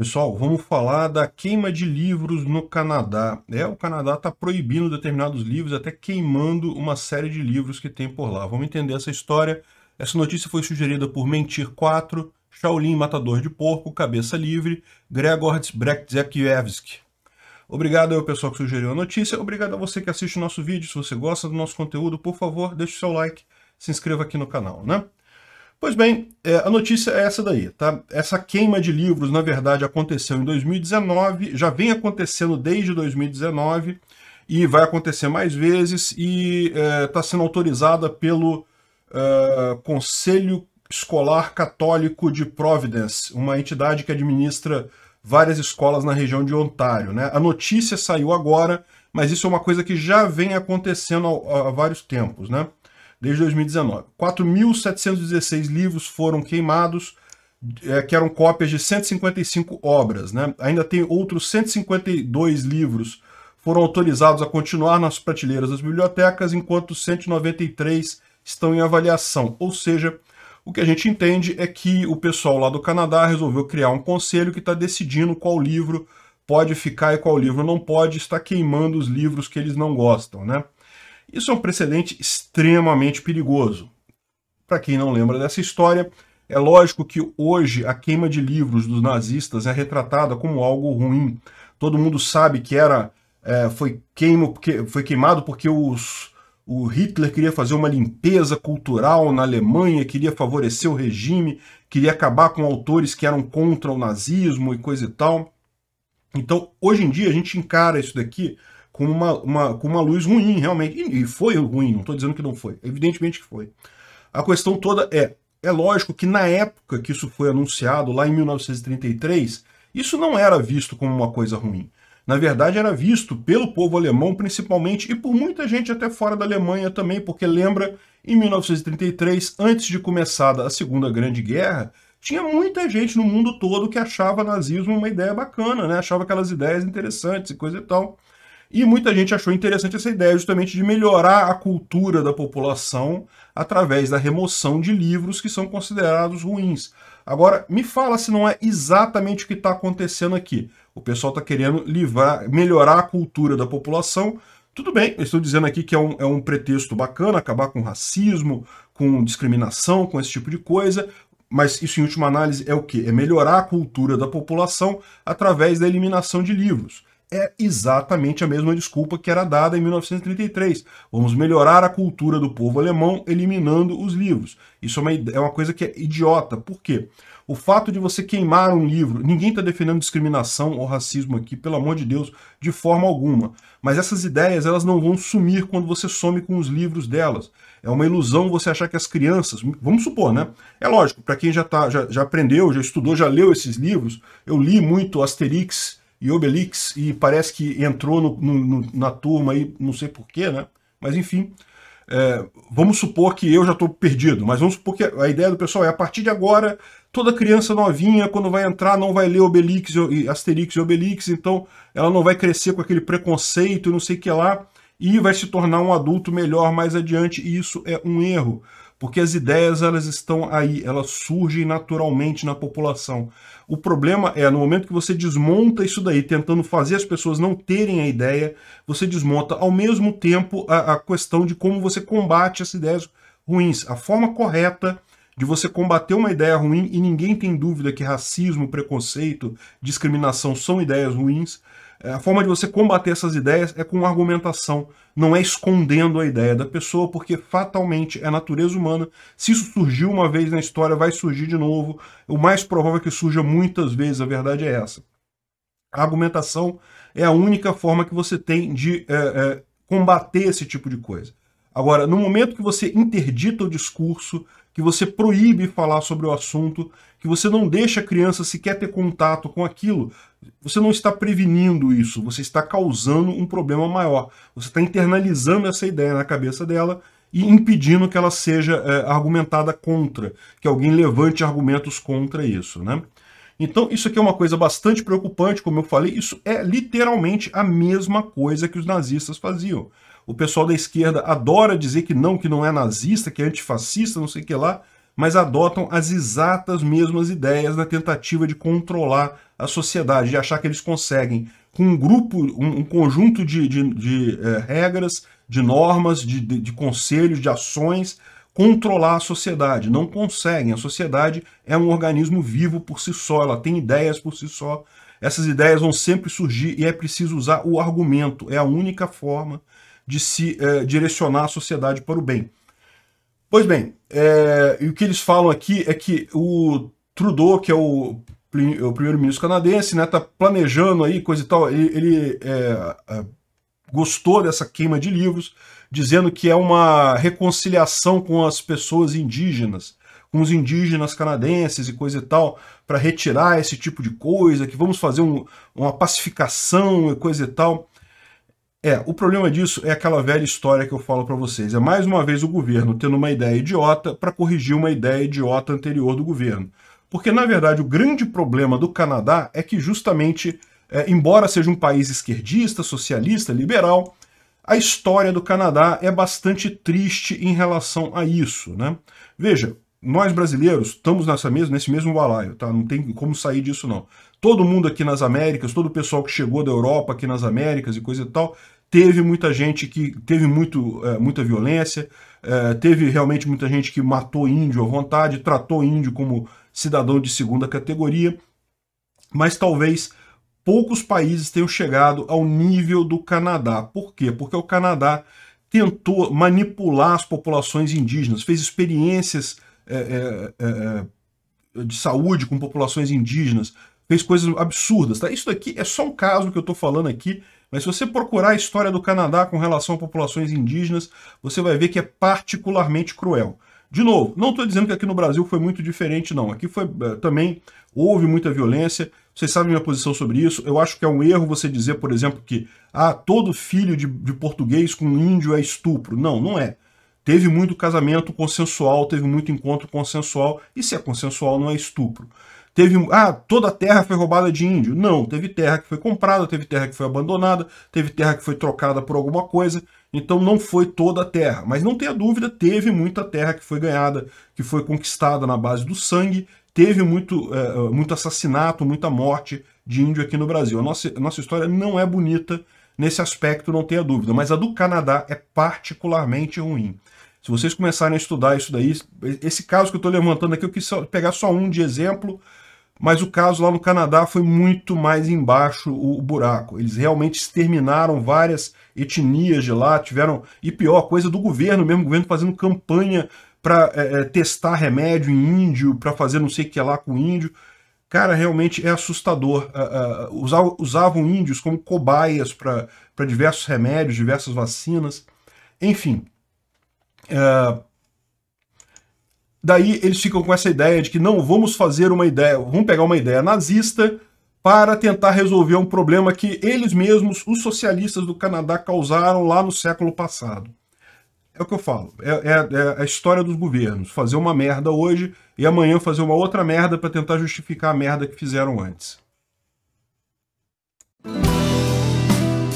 Pessoal, vamos falar da queima de livros no Canadá. É, o Canadá está proibindo determinados livros, até queimando uma série de livros que tem por lá. Vamos entender essa história. Essa notícia foi sugerida por Mentir 4, Shaolin Matador de Porco, Cabeça Livre, Gregor Brektzekiewski. Obrigado ao pessoal que sugeriu a notícia, obrigado a você que assiste o nosso vídeo. Se você gosta do nosso conteúdo, por favor, deixe o seu like, se inscreva aqui no canal, né? Pois bem, é, a notícia é essa daí, tá? Essa queima de livros, na verdade, aconteceu em 2019, já vem acontecendo desde 2019 e vai acontecer mais vezes e está é, tá sendo autorizada pelo é, Conselho Escolar Católico de Providence, uma entidade que administra várias escolas na região de Ontário, né? A notícia saiu agora, mas isso é uma coisa que já vem acontecendo há vários tempos, né? desde 2019. 4.716 livros foram queimados, é, que eram cópias de 155 obras. Né? Ainda tem outros 152 livros foram autorizados a continuar nas prateleiras das bibliotecas, enquanto 193 estão em avaliação. Ou seja, o que a gente entende é que o pessoal lá do Canadá resolveu criar um conselho que está decidindo qual livro pode ficar e qual livro não pode, está queimando os livros que eles não gostam, né? Isso é um precedente extremamente perigoso. Para quem não lembra dessa história, é lógico que hoje a queima de livros dos nazistas é retratada como algo ruim. Todo mundo sabe que era é, foi, queimo, foi queimado porque os, o Hitler queria fazer uma limpeza cultural na Alemanha, queria favorecer o regime, queria acabar com autores que eram contra o nazismo e coisa e tal. Então, hoje em dia, a gente encara isso daqui com uma, uma, com uma luz ruim, realmente. E, e foi ruim, não estou dizendo que não foi. Evidentemente que foi. A questão toda é: é lógico que na época que isso foi anunciado, lá em 1933, isso não era visto como uma coisa ruim. Na verdade, era visto pelo povo alemão, principalmente, e por muita gente até fora da Alemanha também, porque lembra, em 1933, antes de começada a Segunda Grande Guerra, tinha muita gente no mundo todo que achava nazismo uma ideia bacana, né? achava aquelas ideias interessantes e coisa e tal. E muita gente achou interessante essa ideia justamente de melhorar a cultura da população através da remoção de livros que são considerados ruins. Agora, me fala se não é exatamente o que está acontecendo aqui. O pessoal está querendo livrar, melhorar a cultura da população. Tudo bem, eu estou dizendo aqui que é um, é um pretexto bacana acabar com racismo, com discriminação, com esse tipo de coisa, mas isso em última análise é o que? É melhorar a cultura da população através da eliminação de livros é exatamente a mesma desculpa que era dada em 1933. Vamos melhorar a cultura do povo alemão eliminando os livros. Isso é uma, é uma coisa que é idiota. Por quê? O fato de você queimar um livro, ninguém está defendendo discriminação ou racismo aqui, pelo amor de Deus, de forma alguma. Mas essas ideias elas não vão sumir quando você some com os livros delas. É uma ilusão você achar que as crianças, vamos supor, né? É lógico, para quem já, tá, já, já aprendeu, já estudou, já leu esses livros, eu li muito Asterix e Obelix, e parece que entrou no, no, na turma aí, não sei porquê, né? Mas enfim, é, vamos supor que eu já estou perdido, mas vamos supor que a ideia do pessoal é a partir de agora, toda criança novinha, quando vai entrar, não vai ler Obelix, e Asterix e Obelix, então ela não vai crescer com aquele preconceito e não sei o que lá, e vai se tornar um adulto melhor mais adiante, e isso é um erro porque as ideias elas estão aí, elas surgem naturalmente na população. O problema é no momento que você desmonta isso daí, tentando fazer as pessoas não terem a ideia, você desmonta ao mesmo tempo a, a questão de como você combate as ideias ruins, a forma correta de você combater uma ideia ruim e ninguém tem dúvida que racismo, preconceito, discriminação são ideias ruins. É, a forma de você combater essas ideias é com argumentação, não é escondendo a ideia da pessoa, porque fatalmente é natureza humana. Se isso surgiu uma vez na história, vai surgir de novo. O mais provável é que surja muitas vezes, a verdade é essa. A argumentação é a única forma que você tem de é, é, combater esse tipo de coisa. Agora, no momento que você interdita o discurso, que você proíbe falar sobre o assunto, que você não deixa a criança sequer ter contato com aquilo, você não está prevenindo isso, você está causando um problema maior. Você está internalizando essa ideia na cabeça dela e impedindo que ela seja é, argumentada contra, que alguém levante argumentos contra isso, né? Então, isso aqui é uma coisa bastante preocupante, como eu falei, isso é literalmente a mesma coisa que os nazistas faziam. O pessoal da esquerda adora dizer que não, que não é nazista, que é antifascista, não sei o que lá, mas adotam as exatas mesmas ideias na tentativa de controlar a sociedade, de achar que eles conseguem, com um grupo, um, um conjunto de, de, de é, regras, de normas, de, de, de conselhos, de ações, controlar a sociedade. Não conseguem. A sociedade é um organismo vivo por si só, ela tem ideias por si só. Essas ideias vão sempre surgir e é preciso usar o argumento. É a única forma de se eh, direcionar a sociedade para o bem. Pois bem, é, e o que eles falam aqui é que o Trudeau, que é o, é o primeiro-ministro canadense, né, tá planejando aí, coisa e tal, ele, ele é, é, gostou dessa queima de livros, dizendo que é uma reconciliação com as pessoas indígenas, com os indígenas canadenses e coisa e tal, para retirar esse tipo de coisa, que vamos fazer um, uma pacificação e coisa e tal. É, o problema disso é aquela velha história que eu falo para vocês. É mais uma vez o governo tendo uma ideia idiota para corrigir uma ideia idiota anterior do governo. Porque, na verdade, o grande problema do Canadá é que, justamente, é, embora seja um país esquerdista, socialista, liberal, a história do Canadá é bastante triste em relação a isso. Né? Veja, nós brasileiros estamos nessa mesma, nesse mesmo balaio, tá? não tem como sair disso não todo mundo aqui nas Américas, todo o pessoal que chegou da Europa aqui nas Américas e coisa e tal, teve muita gente que teve muito, é, muita violência, é, teve realmente muita gente que matou índio à vontade, tratou índio como cidadão de segunda categoria, mas talvez poucos países tenham chegado ao nível do Canadá. Por quê? Porque o Canadá tentou manipular as populações indígenas, fez experiências é, é, é, é de saúde com populações indígenas, fez coisas absurdas, tá? Isso daqui é só um caso que eu estou falando aqui, mas se você procurar a história do Canadá com relação a populações indígenas, você vai ver que é particularmente cruel. De novo, não estou dizendo que aqui no Brasil foi muito diferente, não. Aqui foi eh, também houve muita violência. Vocês sabem minha posição sobre isso. Eu acho que é um erro você dizer, por exemplo, que ah, todo filho de, de português com índio é estupro. Não, não é. Teve muito casamento consensual, teve muito encontro consensual, e se é consensual, não é estupro. Teve, ah, toda a terra foi roubada de índio. Não, teve terra que foi comprada, teve terra que foi abandonada, teve terra que foi trocada por alguma coisa. Então não foi toda a terra. Mas não tenha dúvida, teve muita terra que foi ganhada, que foi conquistada na base do sangue. Teve muito, é, muito assassinato, muita morte de índio aqui no Brasil. A nossa, a nossa história não é bonita nesse aspecto, não tenha dúvida. Mas a do Canadá é particularmente ruim. Se vocês começarem a estudar isso daí, esse caso que eu estou levantando aqui, eu quis pegar só um de exemplo, mas o caso lá no Canadá foi muito mais embaixo o buraco. Eles realmente exterminaram várias etnias de lá, tiveram. E pior, coisa do governo mesmo, o governo fazendo campanha para é, é, testar remédio em índio, para fazer não sei o que lá com índio. Cara, realmente é assustador. Ah, ah, usavam índios como cobaias para diversos remédios, diversas vacinas. Enfim, uh, daí eles ficam com essa ideia de que não, vamos fazer uma ideia, vamos pegar uma ideia nazista para tentar resolver um problema que eles mesmos, os socialistas do Canadá, causaram lá no século passado. É o que eu falo, é, é, é a história dos governos, fazer uma merda hoje e amanhã fazer uma outra merda para tentar justificar a merda que fizeram antes.